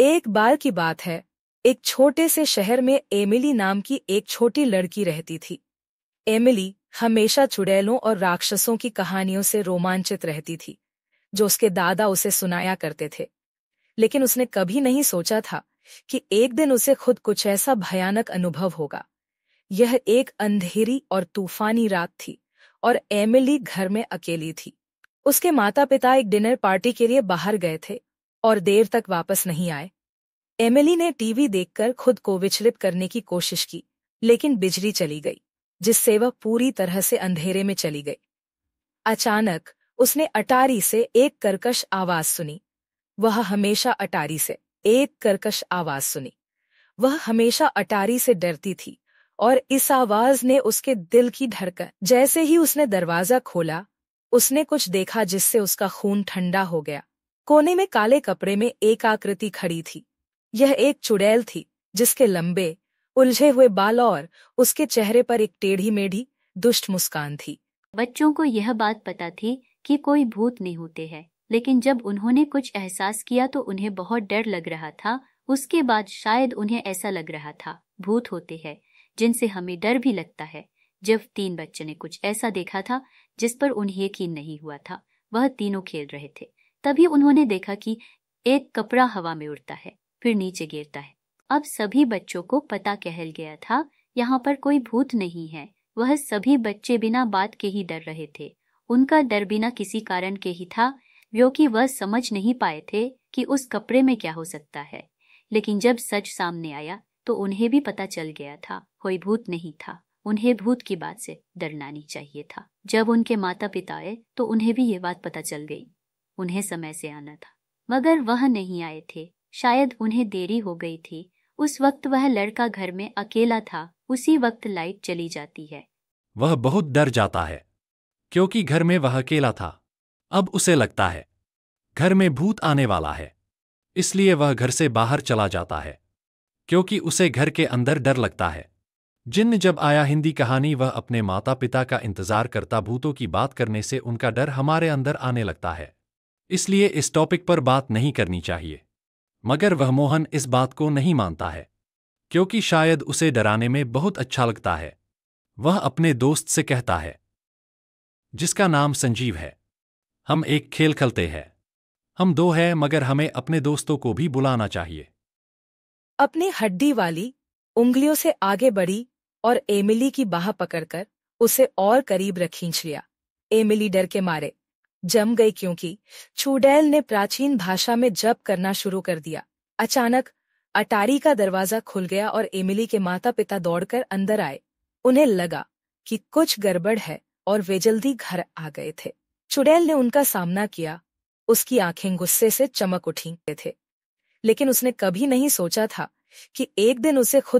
एक बार की बात है एक छोटे से शहर में एमिली नाम की एक छोटी लड़की रहती थी एमिली हमेशा चुड़ैलों और राक्षसों की कहानियों से रोमांचित रहती थी जो उसके दादा उसे सुनाया करते थे लेकिन उसने कभी नहीं सोचा था कि एक दिन उसे खुद कुछ ऐसा भयानक अनुभव होगा यह एक अंधेरी और तूफानी रात थी और एमिली घर में अकेली थी उसके माता पिता एक डिनर पार्टी के लिए बाहर गए थे और देर तक वापस नहीं आए एमिली ने टीवी देखकर खुद को विचलित करने की कोशिश की लेकिन बिजली चली गई जिससे वह पूरी तरह से अंधेरे में चली गई अचानक उसने अटारी से एक करकश आवाज सुनी वह हमेशा अटारी से एक करकश आवाज सुनी वह हमेशा अटारी से डरती थी और इस आवाज ने उसके दिल की धड़कन जैसे ही उसने दरवाजा खोला उसने कुछ देखा जिससे उसका खून ठंडा हो गया कोने में काले कपड़े में एक आकृति खड़ी थी यह एक चुड़ैल थी जिसके लंबे उलझे हुए बाल और उसके चेहरे पर एक टेढ़ी मेढ़ी दुष्ट मुस्कान थी बच्चों को यह बात पता थी कि कोई भूत नहीं होते हैं लेकिन जब उन्होंने कुछ एहसास किया तो उन्हें बहुत डर लग रहा था उसके बाद शायद उन्हें ऐसा लग रहा था भूत होते हैं जिनसे हमें डर भी लगता है जब तीन बच्चे ने कुछ ऐसा देखा था जिस पर उन्हें यकीन नहीं हुआ था वह तीनों खेल रहे थे तभी उन्होंने देखा कि एक कपड़ा हवा में उड़ता है फिर नीचे गिरता है अब सभी बच्चों को पता कहल गया था यहाँ पर कोई भूत नहीं है वह सभी बच्चे बिना बात के ही डर रहे थे उनका डर बिना किसी कारण के ही था क्योंकि वह समझ नहीं पाए थे कि उस कपड़े में क्या हो सकता है लेकिन जब सच सामने आया तो उन्हें भी पता चल गया था कोई भूत नहीं था उन्हें भूत की बात से डरना नहीं चाहिए था जब उनके माता पिता आए तो उन्हें भी ये बात पता चल गई उन्हें समय से आना था मगर वह नहीं आए थे शायद उन्हें देरी हो गई थी उस वक्त वह लड़का घर में अकेला था उसी वक्त लाइट चली जाती है वह बहुत डर जाता है क्योंकि घर में वह अकेला था अब उसे लगता है घर में भूत आने वाला है इसलिए वह घर से बाहर चला जाता है क्योंकि उसे घर के अंदर डर लगता है जिन्न जब आया हिंदी कहानी वह अपने माता पिता का इंतजार करता भूतों की बात करने से उनका डर हमारे अंदर आने लगता है इसलिए इस टॉपिक पर बात नहीं करनी चाहिए मगर वह मोहन इस बात को नहीं मानता है क्योंकि शायद उसे डराने में बहुत अच्छा लगता है वह अपने दोस्त से कहता है जिसका नाम संजीव है हम एक खेल खेलते हैं हम दो हैं मगर हमें अपने दोस्तों को भी बुलाना चाहिए अपनी हड्डी वाली उंगलियों से आगे बढ़ी और एमिली की बाह पकड़कर उसे और करीब रखींच लिया एमिली डर के मारे जम गई क्योंकि छूडैल ने प्राचीन भाषा में जप करना शुरू कर दिया अचानक अटारी का दरवाजा खुल गया और एमिली के माता पिता दौड़कर अंदर आए उन्हें लगा कि कुछ गड़बड़ है और वे जल्दी घर आ गए थे चुड़ैल ने उनका सामना किया उसकी आंखें गुस्से से चमक उठी थे लेकिन उसने कभी नहीं सोचा था कि एक दिन उसे खुद